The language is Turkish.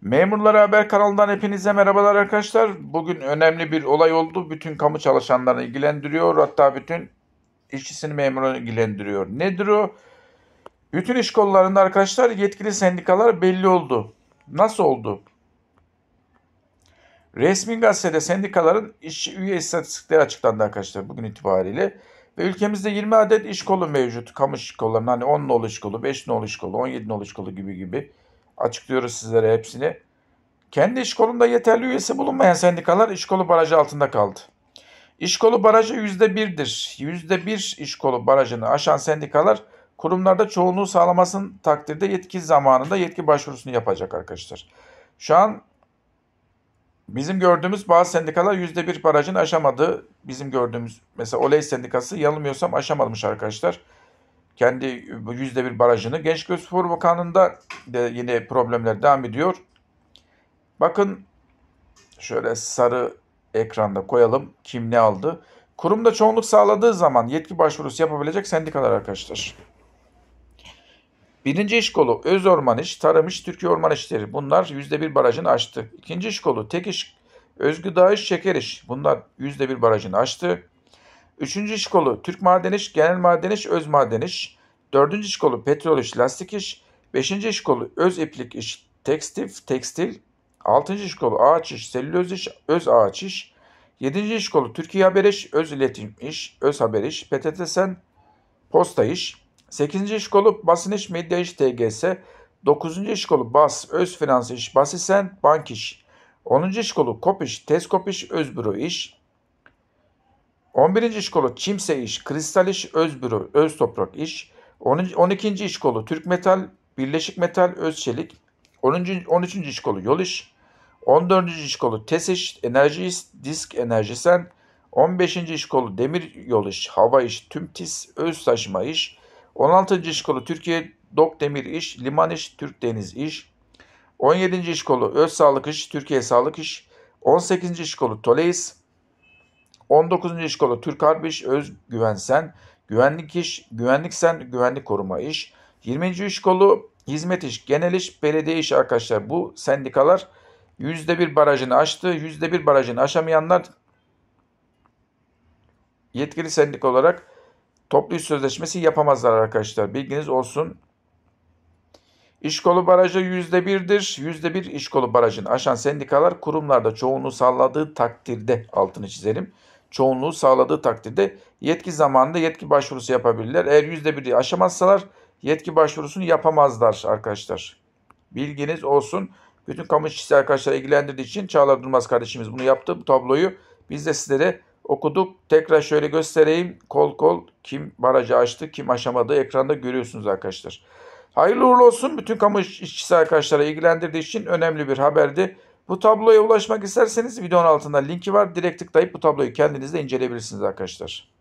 Memurlara Haber kanalından hepinize merhabalar arkadaşlar. Bugün önemli bir olay oldu. Bütün kamu çalışanlarını ilgilendiriyor. Hatta bütün işçisini memurunu ilgilendiriyor. Nedir o? Bütün iş kollarında arkadaşlar yetkili sendikalar belli oldu. Nasıl oldu? Resmi gazetede sendikaların işçi üye istatistikleri açıklandı arkadaşlar bugün itibariyle. Ve ülkemizde 20 adet iş kolu mevcut. Kamu iş kollarının hani 10 nolu iş kolu, 5 nolu iş kolu, 17 nolu iş kolu gibi gibi. Açıklıyoruz sizlere hepsini. Kendi iş kolunda yeterli üyesi bulunmayan sendikalar iş kolu barajı altında kaldı. İş kolu barajı %1'dir. %1 iş kolu barajını aşan sendikalar kurumlarda çoğunluğu sağlamasın takdirde yetki zamanında yetki başvurusunu yapacak arkadaşlar. Şu an bizim gördüğümüz bazı sendikalar %1 barajını aşamadı. Bizim gördüğümüz mesela Oley Sendikası yanılmıyorsam aşamamış arkadaşlar kendi yüzde bir barajını. Genç Gençköy Spor Bakanlığı'nda de yine problemler devam ediyor. Bakın şöyle sarı ekranda koyalım kim ne aldı. Kurumda çoğunluk sağladığı zaman yetki başvurusu yapabilecek sendikalar arkadaşlar. Birinci iş kolu Öz Orman İş, Tarım İş, Türkiye Orman İşleri. Bunlar yüzde bir barajını aştı. İkinci iş kolu Tek İş, Özgü Dağ İş, Şeker İş. Bunlar yüzde bir barajını aştı. Üçüncü iş kolu Türk Maden İş, Genel Maden İş, Öz Maden İş. Dördüncü iş kolu petrol iş, lastik iş. Beşinci iş kolu öz iplik iş, tekstil, tekstil. Altıncı iş kolu ağaç iş, selüloz iş, öz ağaç iş. Yedinci iş kolu Türkiye Haber iş, öz iletişim iş, öz haber iş. PTT posta iş. Sekizinci iş kolu basın iş, medya iş, TGS. Dokuzuncu iş kolu bas, öz finans iş, basisen, bank iş. Onuncu iş kolu kop iş, teskop iş, öz büro iş. 11. iş kolu Çimse iş, Kristal iş, öz büro, Öz toprak iş. 12. iş kolu Türk Metal, Birleşik Metal, Özçelik. 10. 13. iş kolu Yol İş. 14. iş kolu TESİŞ, Enerji İş, Disk Enerjisen. 15. iş kolu Demir Yol İş, Hava İş, TÜMTİS, Öz Taşıma İş. 16. iş kolu Türkiye Dok Demir İş, Liman İş, Türk Deniz İş. 17. iş kolu Öz Sağlık İş, Türkiye Sağlık İş. 18. iş kolu Toleis. 19. iş kolu Türk Harbi İş, Öz Güvensen. Güvenlik iş, güvenlik sen, güvenlik koruma iş. 20. iş kolu hizmet iş, genel iş, belediye iş arkadaşlar. Bu sendikalar %1 barajını aştı. %1 barajını aşamayanlar yetkili sendik olarak toplu iş sözleşmesi yapamazlar arkadaşlar. Bilginiz olsun. İş kolu barajı %1'dir. %1 iş kolu barajını aşan sendikalar kurumlarda çoğunluğu salladığı takdirde altını çizelim çoğunluğu sağladığı takdirde yetki zamanında yetki başvurusu yapabilirler. Eğer %1'i aşamazsalar yetki başvurusunu yapamazlar arkadaşlar. Bilginiz olsun. Bütün kamu işçisi arkadaşlar ilgilendirdiği için Çağlar Durmaz kardeşimiz bunu yaptı. Bu tabloyu biz de sizlere okuduk. Tekrar şöyle göstereyim. Kol kol kim barajı açtı, kim aşamadı ekranda görüyorsunuz arkadaşlar. Hayırlı uğurlu olsun. Bütün kamu işçisi arkadaşlara ilgilendirdiği için önemli bir haberdi. Bu tabloya ulaşmak isterseniz videonun altında linki var. Direkt tıklayıp bu tabloyu kendiniz de inceleyebilirsiniz arkadaşlar.